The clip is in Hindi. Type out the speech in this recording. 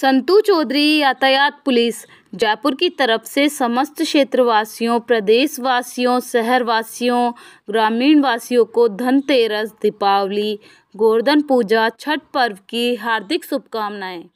संतू चौधरी यातायात पुलिस जयपुर की तरफ से समस्त क्षेत्रवासियों प्रदेशवासियों शहरवासियों ग्रामीण वासियों को धनतेरस दीपावली गोवर्धन पूजा छठ पर्व की हार्दिक शुभकामनाएं